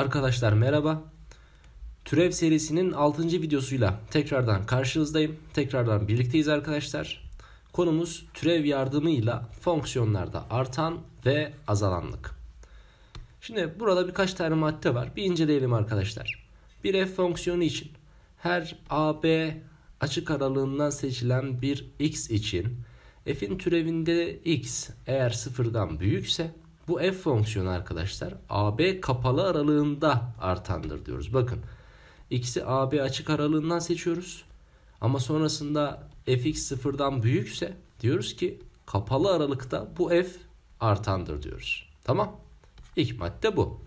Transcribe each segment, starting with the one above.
Arkadaşlar merhaba. Türev serisinin 6. videosuyla tekrardan karşınızdayım. Tekrardan birlikteyiz arkadaşlar. Konumuz türev yardımıyla fonksiyonlarda artan ve azalanlık. Şimdi burada birkaç tane madde var. Bir inceleyelim arkadaşlar. Bir f fonksiyonu için her AB açık aralığından seçilen bir x için f'in türevinde x eğer sıfırdan büyükse bu f fonksiyonu arkadaşlar AB kapalı aralığında artandır diyoruz. Bakın x'i AB açık aralığından seçiyoruz. Ama sonrasında fx sıfırdan büyükse diyoruz ki kapalı aralıkta bu f artandır diyoruz. Tamam. İlk madde bu.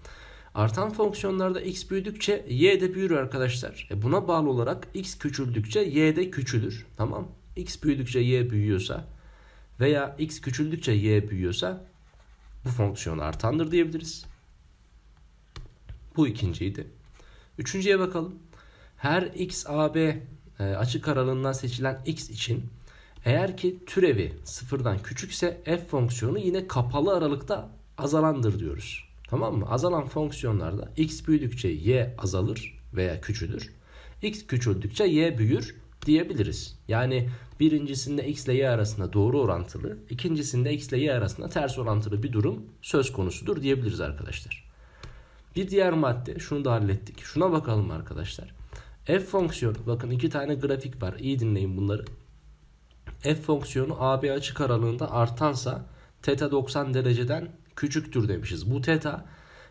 Artan fonksiyonlarda x büyüdükçe y de büyür arkadaşlar. E buna bağlı olarak x küçüldükçe y de küçülür. Tamam. x büyüdükçe y büyüyorsa veya x küçüldükçe y büyüyorsa bu fonksiyonu artandır diyebiliriz. Bu ikinciydi. Üçüncüye bakalım. Her x ab e, açık aralığından seçilen x için eğer ki türevi sıfırdan küçükse f fonksiyonu yine kapalı aralıkta azalandır diyoruz. Tamam mı? Azalan fonksiyonlarda x büyüdükçe y azalır veya küçülür. x küçüldükçe y büyür diyebiliriz. Yani birincisinde x ile y arasında doğru orantılı, ikincisinde x ile y arasında ters orantılı bir durum söz konusudur diyebiliriz arkadaşlar. Bir diğer madde şunu da hallettik. Şuna bakalım arkadaşlar. F fonksiyonu bakın iki tane grafik var. İyi dinleyin bunları. F fonksiyonu AB açık aralığında artansa teta 90 dereceden küçüktür demişiz. Bu teta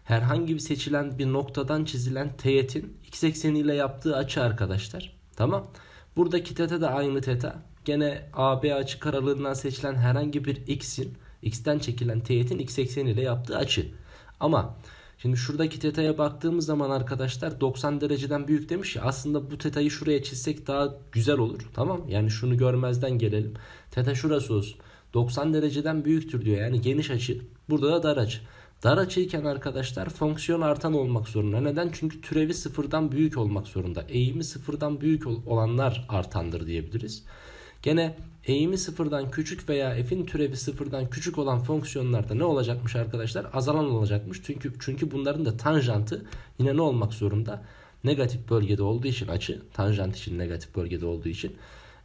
herhangi bir seçilen bir noktadan çizilen teğetin x ekseniyle yaptığı açı arkadaşlar. Tamam. Buradaki teta da aynı teta. Gene AB açı aralığından seçilen herhangi bir x'in x'ten çekilen teğetin x ekseni ile yaptığı açı. Ama şimdi şuradaki teta'ya baktığımız zaman arkadaşlar 90 dereceden büyük demiş ya aslında bu teta'yı şuraya çizsek daha güzel olur. Tamam yani şunu görmezden gelelim. Teta şurası olsun. 90 dereceden büyüktür diyor yani geniş açı. Burada da dar açı. Dar açıyken arkadaşlar fonksiyon artan olmak zorunda. Neden? Çünkü türevi sıfırdan büyük olmak zorunda. Eğimi sıfırdan büyük olanlar artandır diyebiliriz. Gene eğimi sıfırdan küçük veya f'in türevi sıfırdan küçük olan fonksiyonlarda ne olacakmış arkadaşlar? Azalan olacakmış. Çünkü, çünkü bunların da tanjantı yine ne olmak zorunda? Negatif bölgede olduğu için açı, tanjant için negatif bölgede olduğu için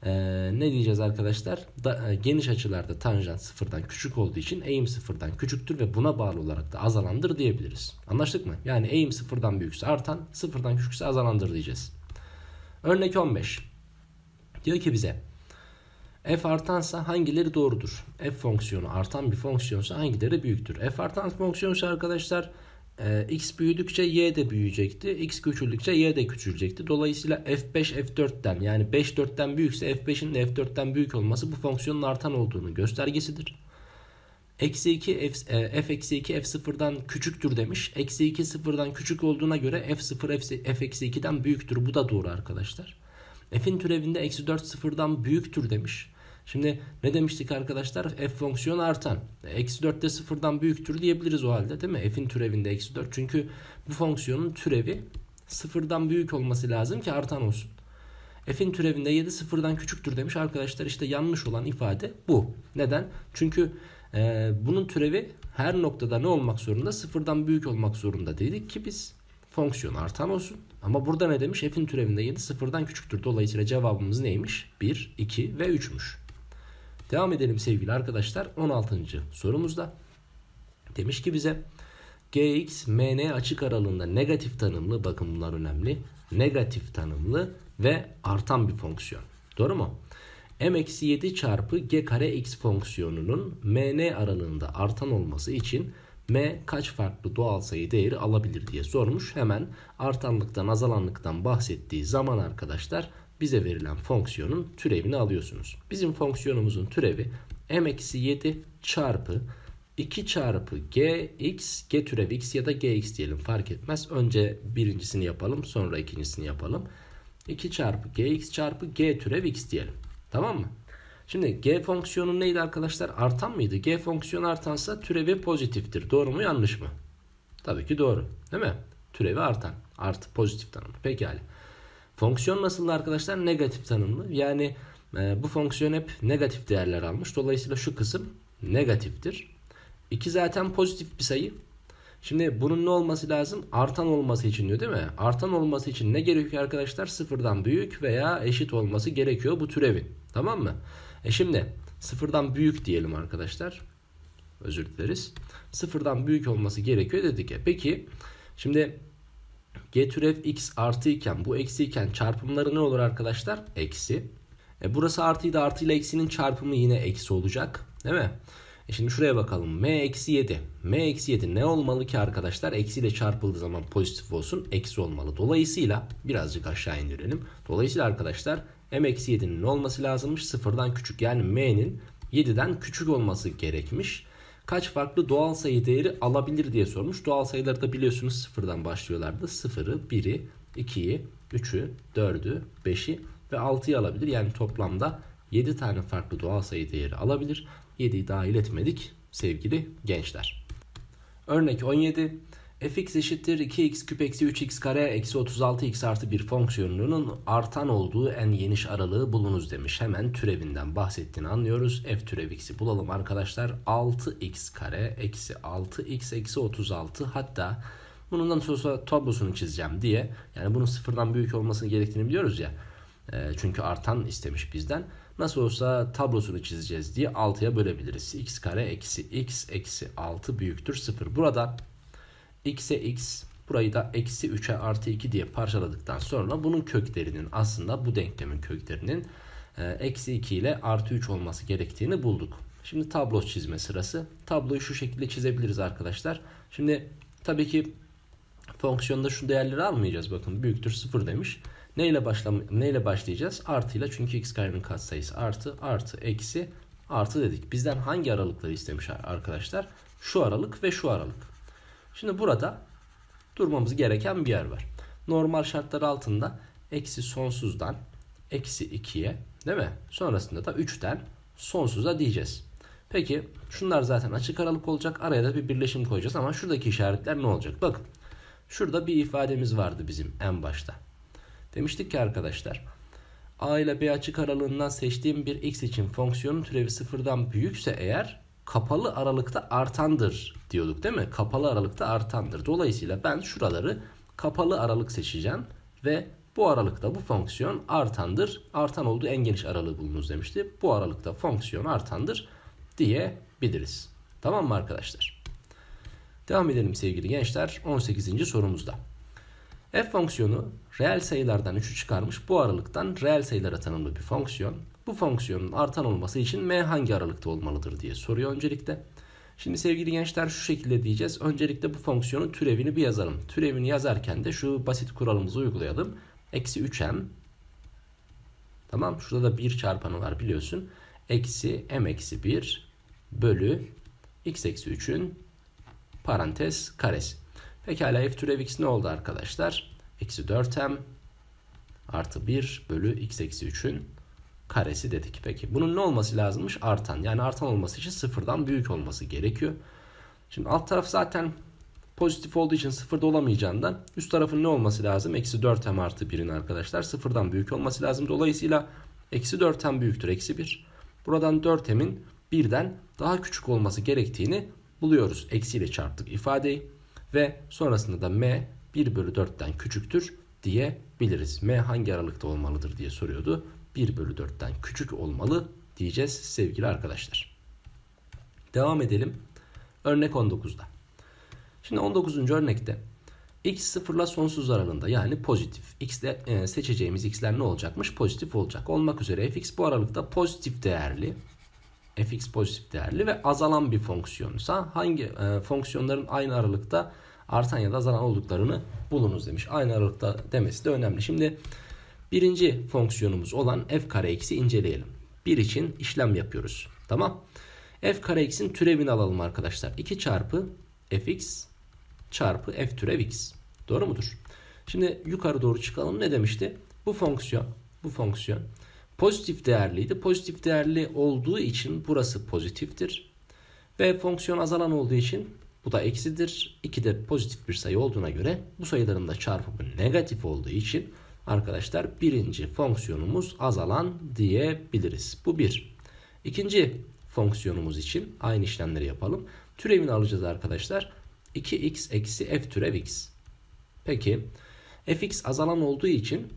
ee, ne diyeceğiz arkadaşlar? Da, e, geniş açılarda tanjant sıfırdan küçük olduğu için eğim sıfırdan küçüktür ve buna bağlı olarak da azalandır diyebiliriz. Anlaştık mı? Yani eğim sıfırdan büyükse artan, sıfırdan küçükse azalandır diyeceğiz. Örnek 15. Diyor ki bize f artansa hangileri doğrudur? f fonksiyonu artan bir fonksiyonsa hangileri büyüktür? f artan fonksiyonsa arkadaşlar e, x büyüdükçe y de büyüyecekti. x küçüldükçe y de küçülecekti. Dolayısıyla f5 f4'ten yani 5 4'ten büyükse f5'in de f4'ten büyük olması bu fonksiyonun artan olduğunu göstergesidir. Eksi 2 f, e, f eksi 2 f 0'dan küçüktür demiş. Eksi 2 0'dan küçük olduğuna göre f 0 f eksi 2'den büyüktür. Bu da doğru arkadaşlar. F'in türevinde eksi 4 0'dan büyüktür demiş. Şimdi ne demiştik arkadaşlar? F fonksiyonu artan. Eksi 4'te de sıfırdan büyüktür diyebiliriz o halde değil mi? F'in türevinde eksi 4. Çünkü bu fonksiyonun türevi sıfırdan büyük olması lazım ki artan olsun. F'in türevinde 7 sıfırdan küçüktür demiş arkadaşlar. İşte yanlış olan ifade bu. Neden? Çünkü e, bunun türevi her noktada ne olmak zorunda? Sıfırdan büyük olmak zorunda dedik ki biz fonksiyon artan olsun. Ama burada ne demiş? F'in türevinde 7 sıfırdan küçüktür. Dolayısıyla cevabımız neymiş? 1, 2 ve 3'müş. Devam edelim sevgili arkadaşlar. 16. sorumuzda demiş ki bize Gx, Mn açık aralığında negatif tanımlı bakın bunlar önemli. Negatif tanımlı ve artan bir fonksiyon. Doğru mu? m-7 çarpı g kare x fonksiyonunun mn aralığında artan olması için m kaç farklı doğal sayı değeri alabilir diye sormuş. Hemen artanlıktan azalanlıktan bahsettiği zaman arkadaşlar bize verilen fonksiyonun türevini alıyorsunuz. Bizim fonksiyonumuzun türevi m-7 çarpı 2 çarpı g x g türevi x ya da g x diyelim fark etmez. Önce birincisini yapalım sonra ikincisini yapalım. 2 çarpı g x çarpı g türevi x diyelim. Tamam mı? Şimdi g fonksiyonu neydi arkadaşlar? Artan mıydı? G fonksiyonu artansa türevi pozitiftir. Doğru mu yanlış mı? Tabii ki doğru. Değil mi? Türevi artan. Artı pozitif tanımı. Pekala. Fonksiyon nasıl arkadaşlar? Negatif tanımlı. Yani e, bu fonksiyon hep negatif değerler almış. Dolayısıyla şu kısım negatiftir. 2 zaten pozitif bir sayı. Şimdi bunun ne olması lazım? Artan olması için diyor değil mi? Artan olması için ne gerekiyor arkadaşlar? Sıfırdan büyük veya eşit olması gerekiyor bu türevin. Tamam mı? E şimdi sıfırdan büyük diyelim arkadaşlar. Özür dileriz. Sıfırdan büyük olması gerekiyor dedik ya. Peki şimdi y türev x artı iken bu eksi iken çarpımları ne olur arkadaşlar? Eksi. E burası artıydı artı ile eksinin çarpımı yine eksi olacak. Değil mi? E şimdi şuraya bakalım. m eksi 7. m eksi 7 ne olmalı ki arkadaşlar? Eksi ile çarpıldığı zaman pozitif olsun. Eksi olmalı. Dolayısıyla birazcık aşağı indirelim. Dolayısıyla arkadaşlar m eksi 7'nin olması lazımmış? Sıfırdan küçük. Yani m'nin 7'den küçük olması gerekmiş kaç farklı doğal sayı değeri alabilir diye sormuş. Doğal sayıları da biliyorsunuz sıfırdan başlıyorlardı. Sıfırı, biri, ikiyi, üçü, dördü, beşi ve altıyı alabilir. Yani toplamda 7 tane farklı doğal sayı değeri alabilir. 7'yi dahil etmedik sevgili gençler. Örnek 17 fx eşittir 2x küp eksi 3x kare eksi 36x artı bir fonksiyonunun artan olduğu en geniş aralığı bulunuz demiş. Hemen türevinden bahsettiğini anlıyoruz. f türev x'i bulalım arkadaşlar. 6x kare eksi 6x eksi 36 hatta bunundan sonra tablosunu çizeceğim diye yani bunun sıfırdan büyük olmasını gerektiğini biliyoruz ya. E, çünkü artan istemiş bizden. Nasıl olsa tablosunu çizeceğiz diye 6'ya bölebiliriz. x kare eksi x eksi 6 büyüktür 0. Burada x'e x burayı da eksi 3'e artı 2 diye parçaladıktan sonra bunun köklerinin aslında bu denklemin köklerinin e, eksi 2 ile artı 3 olması gerektiğini bulduk. Şimdi tablo çizme sırası. Tabloyu şu şekilde çizebiliriz arkadaşlar. Şimdi tabii ki fonksiyonda şu değerleri almayacağız. Bakın büyüktür 0 demiş. Neyle, başlam neyle başlayacağız? Artıyla çünkü x karenin katsayısı artı artı eksi artı dedik. Bizden hangi aralıkları istemiş arkadaşlar? Şu aralık ve şu aralık. Şimdi burada durmamız gereken bir yer var. Normal şartlar altında eksi sonsuzdan eksi 2'ye değil mi? Sonrasında da 3'ten sonsuza diyeceğiz. Peki şunlar zaten açık aralık olacak. Araya da bir birleşim koyacağız ama şuradaki işaretler ne olacak? Bakın şurada bir ifademiz vardı bizim en başta. Demiştik ki arkadaşlar a ile b açık aralığından seçtiğim bir x için fonksiyonun türevi sıfırdan büyükse eğer kapalı aralıkta artandır diyorduk değil mi? Kapalı aralıkta artandır. Dolayısıyla ben şuraları kapalı aralık seçeceğim ve bu aralıkta bu fonksiyon artandır. Artan olduğu en geniş aralığı bulunuz demişti. Bu aralıkta fonksiyon artandır diyebiliriz. Tamam mı arkadaşlar? Devam edelim sevgili gençler 18. sorumuzda. F fonksiyonu reel sayılardan 3'ü çıkarmış bu aralıktan reel sayılara tanımlı bir fonksiyon. Bu fonksiyonun artan olması için m hangi aralıkta olmalıdır diye soruyor öncelikle. Şimdi sevgili gençler şu şekilde diyeceğiz. Öncelikle bu fonksiyonun türevini bir yazalım. Türevini yazarken de şu basit kuralımızı uygulayalım. Eksi 3m. Tamam şurada da 1 çarpanı var biliyorsun. Eksi m eksi 1 bölü x eksi 3'ün parantez karesi. Pekala f türev x ne oldu arkadaşlar? Eksi 4m artı 1 bölü x eksi 3'ün karesi dedik peki. Bunun ne olması lazımmış? Artan. Yani artan olması için sıfırdan büyük olması gerekiyor. Şimdi alt taraf zaten pozitif olduğu için sıfırda olamayacağından üst tarafın ne olması lazım? Eksi 4m artı 1'in arkadaşlar sıfırdan büyük olması lazım. Dolayısıyla eksi 4m büyüktür eksi 1. Buradan 4m'in 1'den daha küçük olması gerektiğini buluyoruz. eksi ile çarptık ifadeyi ve sonrasında da m 1 bölü 4'ten küçüktür diyebiliriz. m hangi aralıkta olmalıdır diye soruyordu. 1 bölü 4'ten küçük olmalı diyeceğiz sevgili arkadaşlar. Devam edelim. Örnek 19'da. Şimdi 19. örnekte x sıfırla sonsuz aralığında yani pozitif. xle e, seçeceğimiz x'ler ne olacakmış? Pozitif olacak. Olmak üzere fx bu aralıkta pozitif değerli. fx pozitif değerli ve azalan bir fonksiyonsa hangi e, fonksiyonların aynı aralıkta artan ya da azalan olduklarını bulunuz demiş. Aynı aralıkta demesi de önemli. Şimdi Birinci fonksiyonumuz olan f kare x'i inceleyelim. 1 için işlem yapıyoruz. Tamam. f kare x'in türevini alalım arkadaşlar. 2 çarpı fx çarpı f türev x. Doğru mudur? Şimdi yukarı doğru çıkalım. Ne demişti? Bu fonksiyon, bu fonksiyon pozitif değerliydi. Pozitif değerli olduğu için burası pozitiftir. Ve fonksiyon azalan olduğu için bu da eksidir. 2 de pozitif bir sayı olduğuna göre bu sayıların da çarpımı negatif olduğu için arkadaşlar birinci fonksiyonumuz azalan diyebiliriz. Bu bir. İkinci fonksiyonumuz için aynı işlemleri yapalım. Türevini alacağız arkadaşlar. 2x eksi f türev x. Peki fx azalan olduğu için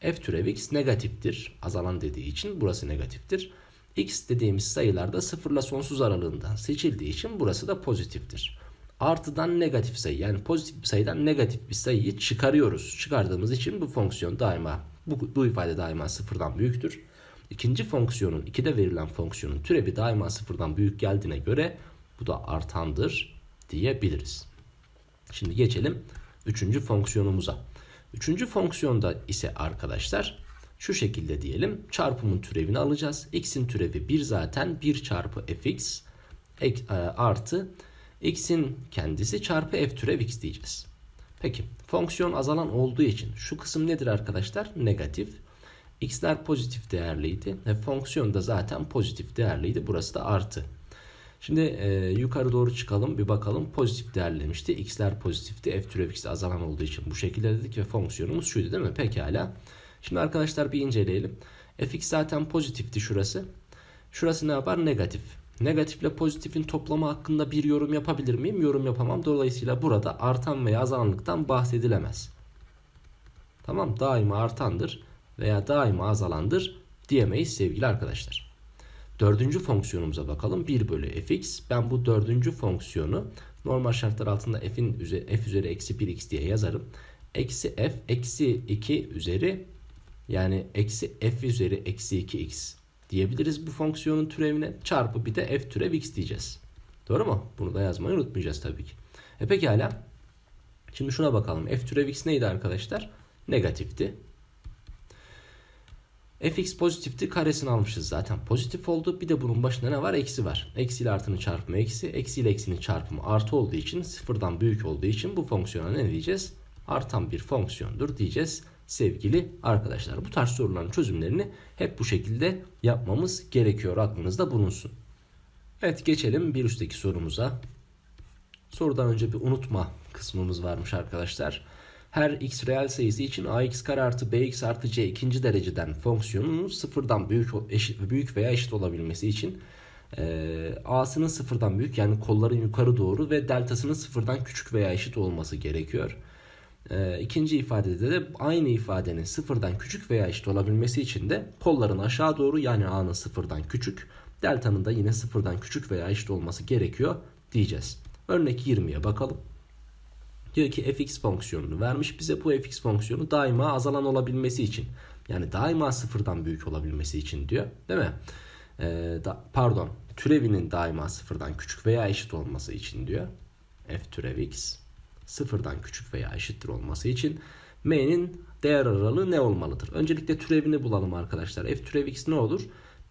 f türev x negatiftir. Azalan dediği için burası negatiftir. x dediğimiz sayılar da sıfırla sonsuz aralığından seçildiği için burası da pozitiftir artıdan negatif sayı yani pozitif bir sayıdan negatif bir sayıyı çıkarıyoruz. Çıkardığımız için bu fonksiyon daima bu, bu ifade daima sıfırdan büyüktür. İkinci fonksiyonun 2'de verilen fonksiyonun türevi daima sıfırdan büyük geldiğine göre bu da artandır diyebiliriz. Şimdi geçelim üçüncü fonksiyonumuza. Üçüncü fonksiyonda ise arkadaşlar şu şekilde diyelim çarpımın türevini alacağız. X'in türevi 1 zaten 1 çarpı fx e, artı x'in kendisi çarpı f türev x diyeceğiz. Peki fonksiyon azalan olduğu için şu kısım nedir arkadaşlar? Negatif. x'ler pozitif değerliydi ve fonksiyon da zaten pozitif değerliydi. Burası da artı. Şimdi e, yukarı doğru çıkalım bir bakalım. Pozitif değerlemişti. x'ler pozitifti. f türev x azalan olduğu için bu şekilde dedik ve fonksiyonumuz şuydu değil mi? Pekala. Şimdi arkadaşlar bir inceleyelim. fx zaten pozitifti şurası. Şurası ne yapar? Negatif. Negatifle pozitifin toplamı hakkında bir yorum yapabilir miyim? Yorum yapamam. Dolayısıyla burada artan veya azalanlıktan bahsedilemez. Tamam daima artandır veya daima azalandır diyemeyiz sevgili arkadaşlar. Dördüncü fonksiyonumuza bakalım. 1 bölü fx. Ben bu dördüncü fonksiyonu normal şartlar altında f'in üzeri, f üzeri eksi 1x diye yazarım. Eksi f eksi 2 üzeri yani eksi f üzeri eksi 2x diyebiliriz bu fonksiyonun türevine. Çarpı bir de f türev x diyeceğiz. Doğru mu? Bunu da yazmayı unutmayacağız tabii ki. E pekala. Şimdi şuna bakalım. f türev x neydi arkadaşlar? Negatifti. fx pozitifti. Karesini almışız zaten. Pozitif oldu. Bir de bunun başında ne var? Eksi var. Eksi ile artının çarpımı eksi. Eksi ile eksinin çarpımı artı olduğu için sıfırdan büyük olduğu için bu fonksiyona ne diyeceğiz? Artan bir fonksiyondur diyeceğiz sevgili arkadaşlar. Bu tarz soruların çözümlerini hep bu şekilde yapmamız gerekiyor. Aklınızda bulunsun. Evet geçelim bir üstteki sorumuza. Sorudan önce bir unutma kısmımız varmış arkadaşlar. Her x reel sayısı için ax kare artı bx artı c ikinci dereceden fonksiyonunun sıfırdan büyük, eşit, büyük veya eşit olabilmesi için e, a'sının sıfırdan büyük yani kolların yukarı doğru ve deltasının sıfırdan küçük veya eşit olması gerekiyor. E, ikinci ifadede de aynı ifadenin sıfırdan küçük veya eşit olabilmesi için de kolların aşağı doğru yani a'nın sıfırdan küçük, delta'nın da yine sıfırdan küçük veya eşit olması gerekiyor diyeceğiz. Örnek 20'ye bakalım. Diyor ki fx fonksiyonunu vermiş bize bu fx fonksiyonu daima azalan olabilmesi için. Yani daima sıfırdan büyük olabilmesi için diyor değil mi? Ee, da, pardon türevinin daima sıfırdan küçük veya eşit olması için diyor. f türev x sıfırdan küçük veya eşittir olması için m'nin değer aralığı ne olmalıdır? Öncelikle türevini bulalım arkadaşlar. f türev x ne olur?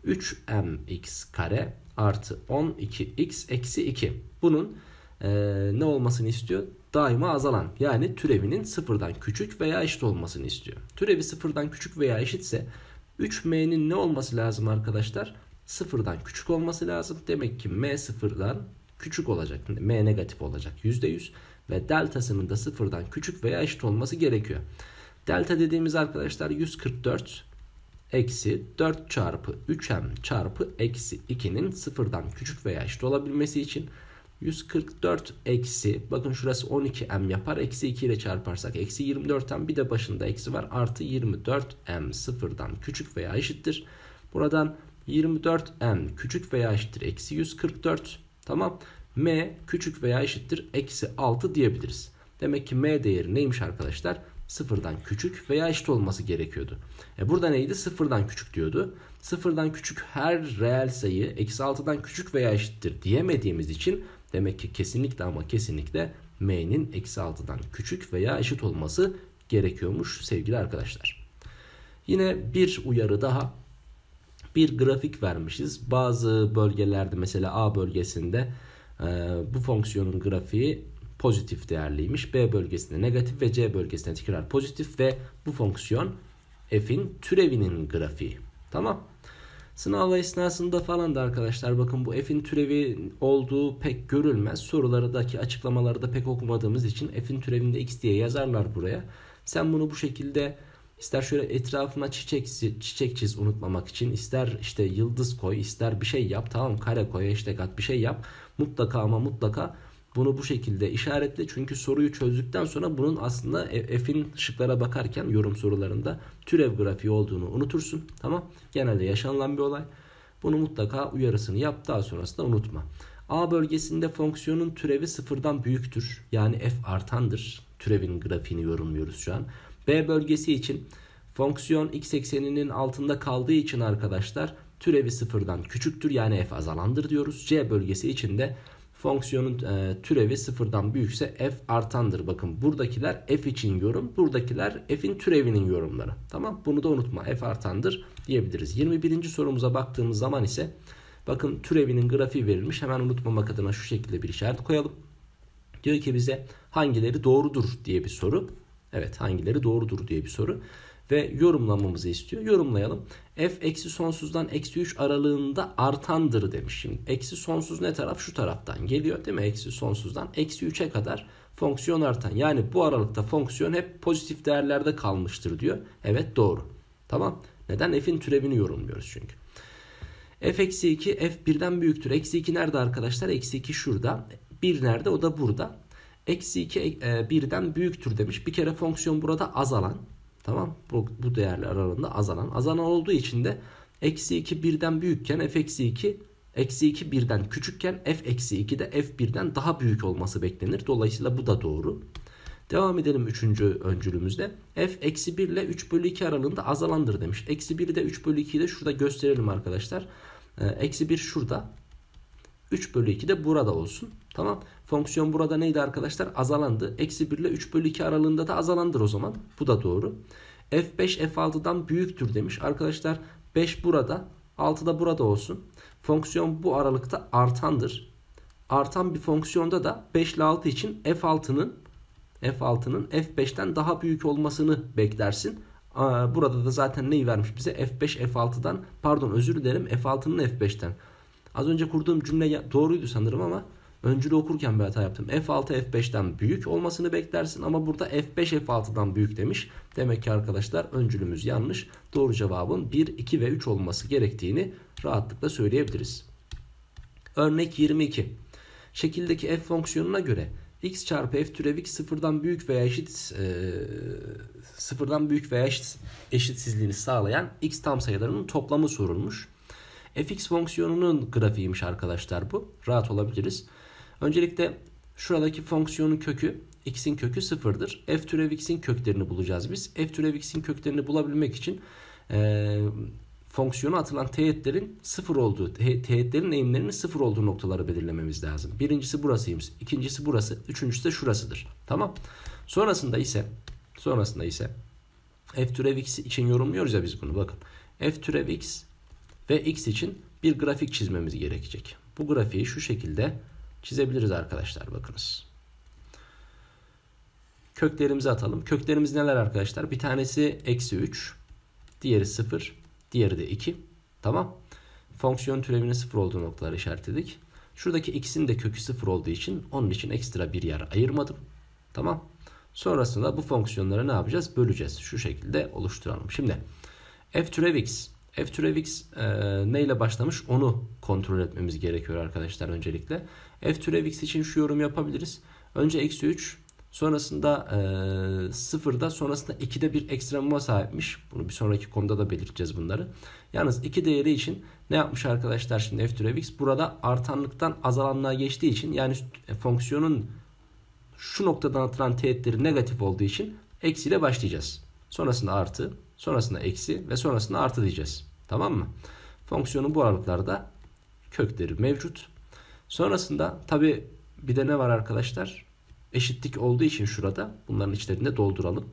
3mx kare artı 12x eksi 2. Bunun e, ne olmasını istiyor? Daima azalan yani türevinin sıfırdan küçük veya eşit olmasını istiyor. Türevi sıfırdan küçük veya eşitse 3m'nin ne olması lazım arkadaşlar? Sıfırdan küçük olması lazım. Demek ki m sıfırdan küçük olacak. M negatif olacak %100 ve deltasının da sıfırdan küçük veya eşit olması gerekiyor. Delta dediğimiz arkadaşlar 144 eksi 4 çarpı 3m çarpı eksi 2'nin sıfırdan küçük veya eşit olabilmesi için 144 eksi bakın şurası 12m yapar eksi 2 ile çarparsak eksi 24m bir de başında eksi var artı 24m sıfırdan küçük veya eşittir. Buradan 24m küçük veya eşittir eksi 144 Tamam. M küçük veya eşittir eksi 6 diyebiliriz. Demek ki M değeri neymiş arkadaşlar? Sıfırdan küçük veya eşit olması gerekiyordu. E burada neydi? Sıfırdan küçük diyordu. Sıfırdan küçük her reel sayı eksi 6'dan küçük veya eşittir diyemediğimiz için demek ki kesinlikle ama kesinlikle M'nin eksi 6'dan küçük veya eşit olması gerekiyormuş sevgili arkadaşlar. Yine bir uyarı daha bir grafik vermişiz. Bazı bölgelerde mesela A bölgesinde e, bu fonksiyonun grafiği pozitif değerliymiş. B bölgesinde negatif ve C bölgesinde tekrar pozitif ve bu fonksiyon f'in türevinin grafiği. Tamam. Sınavlar esnasında falan da arkadaşlar bakın bu f'in türevi olduğu pek görülmez. Sorulardaki açıklamalarda pek okumadığımız için f'in türevinde x diye yazarlar buraya. Sen bunu bu şekilde İster şöyle etrafına çiçek, çiçek çiz unutmamak için. ister işte yıldız koy, ister bir şey yap. Tamam kare koy, hashtag at bir şey yap. Mutlaka ama mutlaka bunu bu şekilde işaretle. Çünkü soruyu çözdükten sonra bunun aslında e, F'in şıklara bakarken yorum sorularında türev grafiği olduğunu unutursun. Tamam. Genelde yaşanılan bir olay. Bunu mutlaka uyarısını yap. Daha sonrasında unutma. A bölgesinde fonksiyonun türevi sıfırdan büyüktür. Yani f artandır. Türevin grafiğini yorumluyoruz şu an. B bölgesi için fonksiyon x ekseninin altında kaldığı için arkadaşlar türevi sıfırdan küçüktür yani f azalandır diyoruz. C bölgesi için de fonksiyonun e, türevi sıfırdan büyükse f artandır. Bakın buradakiler f için yorum buradakiler f'in türevinin yorumları. Tamam bunu da unutma f artandır diyebiliriz. 21. sorumuza baktığımız zaman ise bakın türevinin grafiği verilmiş. Hemen unutmamak adına şu şekilde bir işaret koyalım. Diyor ki bize hangileri doğrudur diye bir soru. Evet hangileri doğrudur diye bir soru. Ve yorumlamamızı istiyor. Yorumlayalım. F eksi sonsuzdan eksi 3 aralığında artandır demiş. Şimdi eksi sonsuz ne taraf? Şu taraftan geliyor değil mi? Eksi sonsuzdan eksi 3'e kadar fonksiyon artan. Yani bu aralıkta fonksiyon hep pozitif değerlerde kalmıştır diyor. Evet doğru. Tamam. Neden? F'in türevini yorumluyoruz çünkü. F eksi 2 F birden büyüktür. Eksi 2 nerede arkadaşlar? Eksi 2 şurada. 1 nerede? O da burada. Eksi 2 e, birden büyüktür demiş. Bir kere fonksiyon burada azalan. Tamam bu, bu değerler aralığında azalan. Azalan olduğu için de eksi 2 birden büyükken f eksi 2 eksi 2 birden küçükken f eksi 2 de f birden daha büyük olması beklenir. Dolayısıyla bu da doğru. Devam edelim 3. öncülümüzde. F eksi 1 ile 3 bölü 2 aralığında azalandır demiş. Eksi 1'i de 3 bölü 2'yi de şurada gösterelim arkadaşlar. E, eksi 1 şurada. 3 bölü 2 de burada olsun. Tamam. Fonksiyon burada neydi arkadaşlar? Azalandı. Eksi 1 ile 3 bölü 2 aralığında da azalandır o zaman. Bu da doğru. F5 F6'dan büyüktür demiş. Arkadaşlar 5 burada 6 da burada olsun. Fonksiyon bu aralıkta artandır. Artan bir fonksiyonda da 5 ile 6 için F6'nın F6'nın F5'ten daha büyük olmasını beklersin. Burada da zaten neyi vermiş bize? F5 F6'dan pardon özür dilerim F6'nın F5'ten Az önce kurduğum cümle doğruydu sanırım ama öncülü okurken bir hata yaptım. F6 F5'ten büyük olmasını beklersin ama burada F5 F6'dan büyük demiş. Demek ki arkadaşlar öncülümüz yanlış. Doğru cevabın 1, 2 ve 3 olması gerektiğini rahatlıkla söyleyebiliriz. Örnek 22. Şekildeki f fonksiyonuna göre x çarpı f türevi x sıfırdan büyük veya eşit e, sıfırdan büyük veya eşit, eşitsizliğini sağlayan x tam sayılarının toplamı sorulmuş fx fonksiyonunun grafiğiymiş arkadaşlar bu. Rahat olabiliriz. Öncelikle şuradaki fonksiyonun kökü x'in kökü sıfırdır. f türev x'in köklerini bulacağız biz. f türev x'in köklerini bulabilmek için e, fonksiyona atılan teğetlerin sıfır olduğu, te teğetlerin eğimlerinin sıfır olduğu noktaları belirlememiz lazım. Birincisi burasıymış, ikincisi burası, üçüncüsü de şurasıdır. Tamam. Sonrasında ise, sonrasında ise f türev x için yorumluyoruz ya biz bunu bakın. f türev x ve x için bir grafik çizmemiz gerekecek. Bu grafiği şu şekilde çizebiliriz arkadaşlar bakınız. Köklerimizi atalım. Köklerimiz neler arkadaşlar? Bir tanesi eksi 3, diğeri 0, diğeri de 2. Tamam. Fonksiyon türevinin 0 olduğu noktaları işaretledik. Şuradaki x'in de kökü 0 olduğu için onun için ekstra bir yer ayırmadım. Tamam. Sonrasında bu fonksiyonları ne yapacağız? Böleceğiz. Şu şekilde oluşturalım. Şimdi f türev x F türev x e, ne başlamış onu kontrol etmemiz gerekiyor arkadaşlar öncelikle. F türev için şu yorum yapabiliriz. Önce eksi 3 sonrasında e, sıfırda sonrasında 2'de bir ekstremuma sahipmiş. Bunu bir sonraki konuda da belirteceğiz bunları. Yalnız 2 değeri için ne yapmış arkadaşlar şimdi f türev burada artanlıktan azalanlığa geçtiği için yani e, fonksiyonun şu noktadan atılan teğetleri negatif olduğu için eksiyle başlayacağız. Sonrasında artı Sonrasında eksi ve sonrasında artı diyeceğiz. Tamam mı? Fonksiyonun bu aralıklarda kökleri mevcut. Sonrasında tabi bir de ne var arkadaşlar? Eşitlik olduğu için şurada bunların içlerinde dolduralım.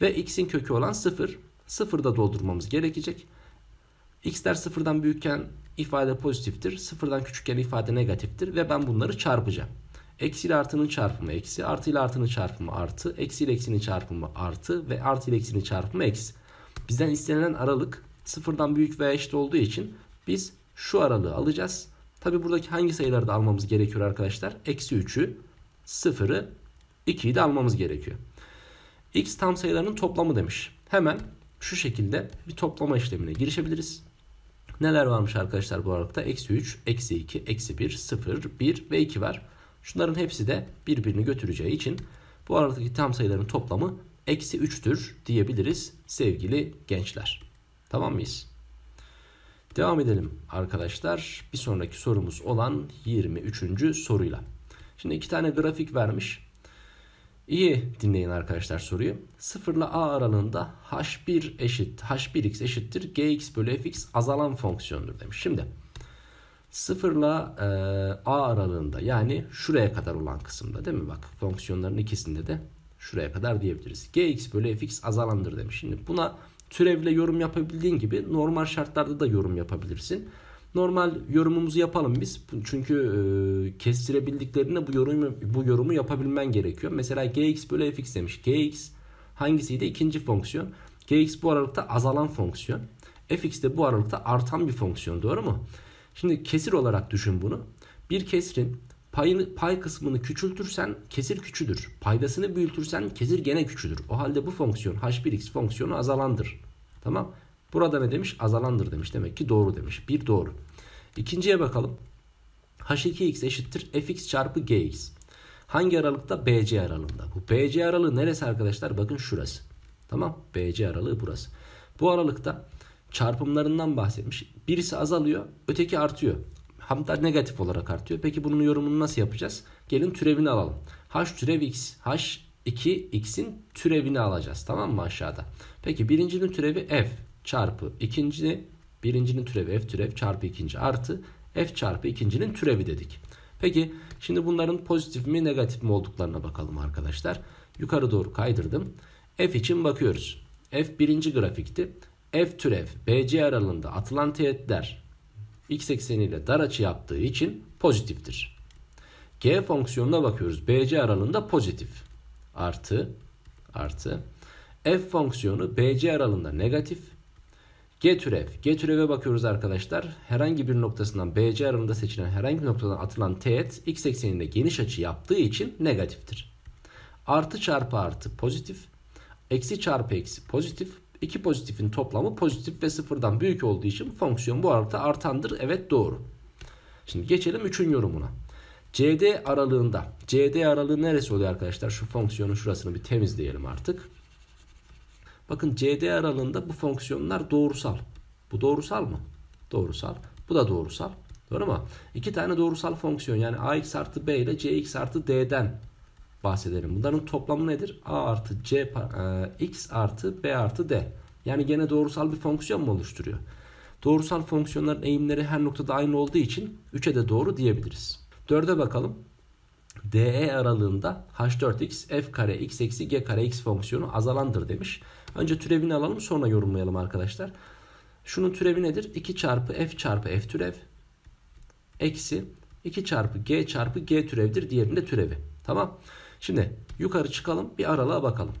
Ve x'in kökü olan 0. 0'da doldurmamız gerekecek. x'ler sıfırdan büyükken ifade pozitiftir. sıfırdan küçükken ifade negatiftir. Ve ben bunları çarpacağım. Eksi ile artının çarpımı eksi, artı ile artının çarpımı artı, eksi ile eksinin çarpımı artı ve artı ile eksinin çarpımı eksi. Bizden istenilen aralık sıfırdan büyük veya eşit olduğu için biz şu aralığı alacağız. Tabi buradaki hangi sayıları da almamız gerekiyor arkadaşlar? Eksi 3'ü, 0'ı, 2'yi de almamız gerekiyor. X tam sayılarının toplamı demiş. Hemen şu şekilde bir toplama işlemine girişebiliriz. Neler varmış arkadaşlar bu aralıkta? Eksi 3, eksi 2, eksi 1, 0, 1 ve 2 var. Şunların hepsi de birbirini götüreceği için bu aradaki tam sayıların toplamı eksi 3'tür diyebiliriz sevgili gençler. Tamam mıyız? Devam edelim arkadaşlar. Bir sonraki sorumuz olan 23. soruyla. Şimdi iki tane grafik vermiş. İyi dinleyin arkadaşlar soruyu. 0 ile a aralığında h1 eşit h1x eşittir gx bölü fx azalan fonksiyondur demiş. Şimdi 0 ile a aralığında yani şuraya kadar olan kısımda değil mi? Bak fonksiyonların ikisinde de şuraya kadar diyebiliriz. gx bölü fx azalandır demiş. Şimdi buna türevle yorum yapabildiğin gibi normal şartlarda da yorum yapabilirsin. Normal yorumumuzu yapalım biz. Çünkü e, kestirebildiklerine bu yorumu bu yorumu yapabilmen gerekiyor. Mesela gx bölü fx demiş. gx hangisiydi? İkinci fonksiyon. gx bu aralıkta azalan fonksiyon. fx de bu aralıkta artan bir fonksiyon. Doğru mu? Şimdi kesir olarak düşün bunu. Bir kesrin payını, pay kısmını küçültürsen kesir küçülür. Paydasını büyütürsen kesir gene küçülür. O halde bu fonksiyon h1x fonksiyonu azalandır. Tamam. Burada ne demiş? Azalandır demiş. Demek ki doğru demiş. Bir doğru. İkinciye bakalım. h2x eşittir fx çarpı gx. Hangi aralıkta? BC aralığında. Bu BC aralığı neresi arkadaşlar? Bakın şurası. Tamam. BC aralığı burası. Bu aralıkta çarpımlarından bahsetmiş. Birisi azalıyor, öteki artıyor. Hatta negatif olarak artıyor. Peki bunun yorumunu nasıl yapacağız? Gelin türevini alalım. H türev x. H 2x'in türevini alacağız. Tamam mı aşağıda? Peki birincinin türevi f çarpı ikinci birincinin türevi f türev çarpı ikinci artı f çarpı ikincinin türevi dedik. Peki şimdi bunların pozitif mi negatif mi olduklarına bakalım arkadaşlar. Yukarı doğru kaydırdım. F için bakıyoruz. F birinci grafikti. F türev BC aralığında atılan teğetler x ekseniyle dar açı yaptığı için pozitiftir. G fonksiyonuna bakıyoruz. BC aralığında pozitif. Artı artı. F fonksiyonu BC aralığında negatif. G türev. G türeve bakıyoruz arkadaşlar. Herhangi bir noktasından BC aralığında seçilen herhangi bir noktadan atılan teğet x ekseninde geniş açı yaptığı için negatiftir. Artı çarpı artı pozitif. Eksi çarpı eksi pozitif. İki pozitifin toplamı pozitif ve sıfırdan büyük olduğu için fonksiyon bu arada artandır. Evet doğru. Şimdi geçelim 3'ün yorumuna. CD aralığında. CD aralığı neresi oluyor arkadaşlar? Şu fonksiyonun şurasını bir temizleyelim artık. Bakın CD aralığında bu fonksiyonlar doğrusal. Bu doğrusal mı? Doğrusal. Bu da doğrusal. Doğru mu? İki tane doğrusal fonksiyon yani ax artı b ile cx artı d'den bahsedelim. Bunların toplamı nedir? A artı C, e, X artı B artı D. Yani gene doğrusal bir fonksiyon mu oluşturuyor? Doğrusal fonksiyonların eğimleri her noktada aynı olduğu için 3'e de doğru diyebiliriz. 4'e bakalım. DE aralığında h4x f kare x eksi g kare x fonksiyonu azalandır demiş. Önce türevini alalım sonra yorumlayalım arkadaşlar. Şunun türevi nedir? 2 çarpı f çarpı f türev eksi 2 çarpı g çarpı g türevdir. Diğerinde türevi. Tamam. Şimdi yukarı çıkalım bir aralığa bakalım.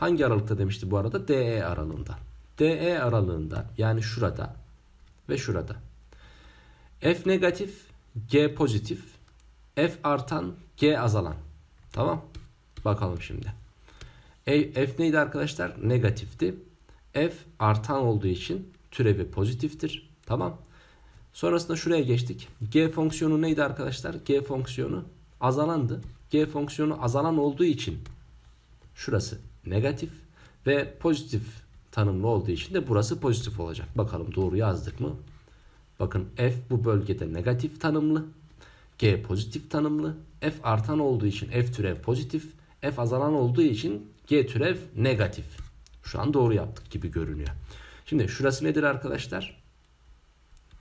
Hangi aralıkta demişti bu arada? DE aralığında. DE aralığında yani şurada ve şurada. F negatif, G pozitif, F artan, G azalan. Tamam. Bakalım şimdi. E, F neydi arkadaşlar? Negatifti. F artan olduğu için türevi pozitiftir. Tamam. Sonrasında şuraya geçtik. G fonksiyonu neydi arkadaşlar? G fonksiyonu azalandı. G fonksiyonu azalan olduğu için şurası negatif ve pozitif tanımlı olduğu için de burası pozitif olacak. Bakalım doğru yazdık mı? Bakın F bu bölgede negatif tanımlı. G pozitif tanımlı. F artan olduğu için F türev pozitif. F azalan olduğu için G türev negatif. Şu an doğru yaptık gibi görünüyor. Şimdi şurası nedir arkadaşlar?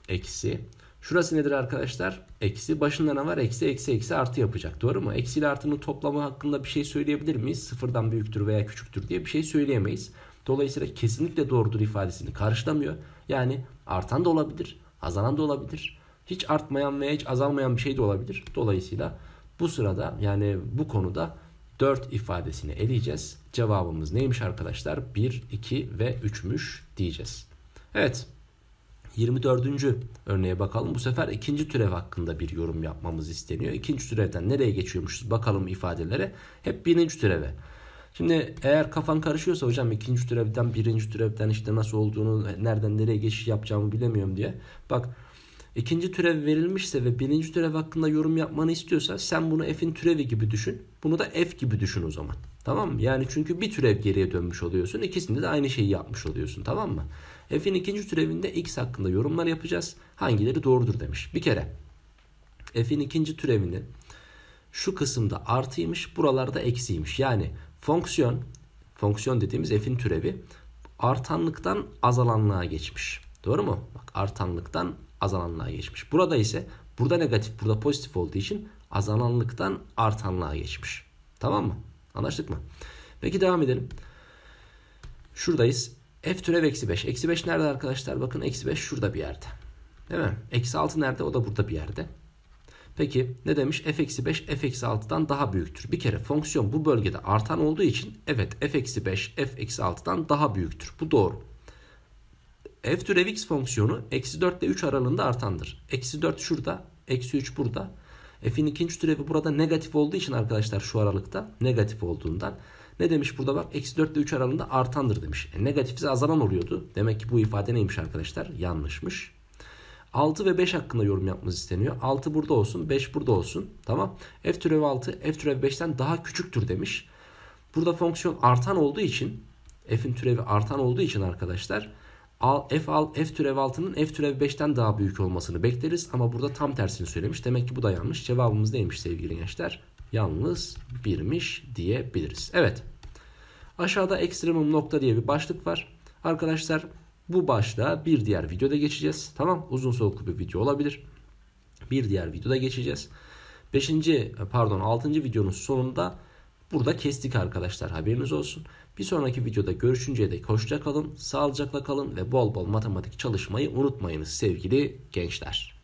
Eksi. Şurası nedir arkadaşlar? Eksi. Başında ne var? Eksi, eksi, eksi, artı yapacak. Doğru mu? Eksi ile artının toplamı hakkında bir şey söyleyebilir miyiz? Sıfırdan büyüktür veya küçüktür diye bir şey söyleyemeyiz. Dolayısıyla kesinlikle doğrudur ifadesini karşılamıyor. Yani artan da olabilir, azalan da olabilir. Hiç artmayan veya hiç azalmayan bir şey de olabilir. Dolayısıyla bu sırada yani bu konuda 4 ifadesini eleyeceğiz. Cevabımız neymiş arkadaşlar? 1, 2 ve 3'müş diyeceğiz. Evet 24. örneğe bakalım. Bu sefer ikinci türev hakkında bir yorum yapmamız isteniyor. İkinci türevden nereye geçiyormuşuz bakalım ifadelere. Hep birinci türeve. Şimdi eğer kafan karışıyorsa hocam ikinci türevden birinci türevden işte nasıl olduğunu nereden nereye geçiş yapacağımı bilemiyorum diye. Bak ikinci türev verilmişse ve birinci türev hakkında yorum yapmanı istiyorsa sen bunu f'in türevi gibi düşün. Bunu da f gibi düşün o zaman. Tamam mı? Yani çünkü bir türev geriye dönmüş oluyorsun. İkisinde de aynı şeyi yapmış oluyorsun. Tamam mı? F'in ikinci türevinde x hakkında yorumlar yapacağız. Hangileri doğrudur demiş. Bir kere F'in ikinci türevini şu kısımda artıymış buralarda eksiymiş. Yani fonksiyon fonksiyon dediğimiz f'in türevi artanlıktan azalanlığa geçmiş. Doğru mu? Bak artanlıktan azalanlığa geçmiş. Burada ise burada negatif burada pozitif olduğu için azalanlıktan artanlığa geçmiş. Tamam mı? Anlaştık mı? Peki devam edelim. Şuradayız. F türev eksi 5. Eksi 5 nerede arkadaşlar? Bakın eksi 5 şurada bir yerde. Değil mi? Eksi 6 nerede? O da burada bir yerde. Peki ne demiş? f eksi 5 f eksi 6'dan daha büyüktür. Bir kere fonksiyon bu bölgede artan olduğu için evet f eksi 5 f eksi 6'dan daha büyüktür. Bu doğru. f türev x fonksiyonu eksi 4 ile 3 aralığında artandır. Eksi 4 şurada, eksi 3 burada. f'in ikinci türevi burada negatif olduğu için arkadaşlar şu aralıkta negatif olduğundan ne demiş burada bak? Eksi 4 ile 3 aralığında artandır demiş. E, ise azalan oluyordu. Demek ki bu ifade neymiş arkadaşlar? Yanlışmış. 6 ve 5 hakkında yorum yapmanız isteniyor. 6 burada olsun, 5 burada olsun. Tamam. F türevi 6, F türevi 5'ten daha küçüktür demiş. Burada fonksiyon artan olduğu için, F'in türevi artan olduğu için arkadaşlar F, al, F türev 6'nın F türev 5'ten daha büyük olmasını bekleriz. Ama burada tam tersini söylemiş. Demek ki bu da yanlış. Cevabımız neymiş sevgili gençler? yalnız birmiş diyebiliriz. Evet aşağıda ekstremum nokta diye bir başlık var. Arkadaşlar bu başlığa bir diğer videoda geçeceğiz. Tamam uzun soluklu bir video olabilir. Bir diğer videoda geçeceğiz. Beşinci pardon altıncı videonun sonunda burada kestik arkadaşlar haberiniz olsun. Bir sonraki videoda görüşünceye dek hoşça kalın, sağlıcakla kalın ve bol bol matematik çalışmayı unutmayınız sevgili gençler.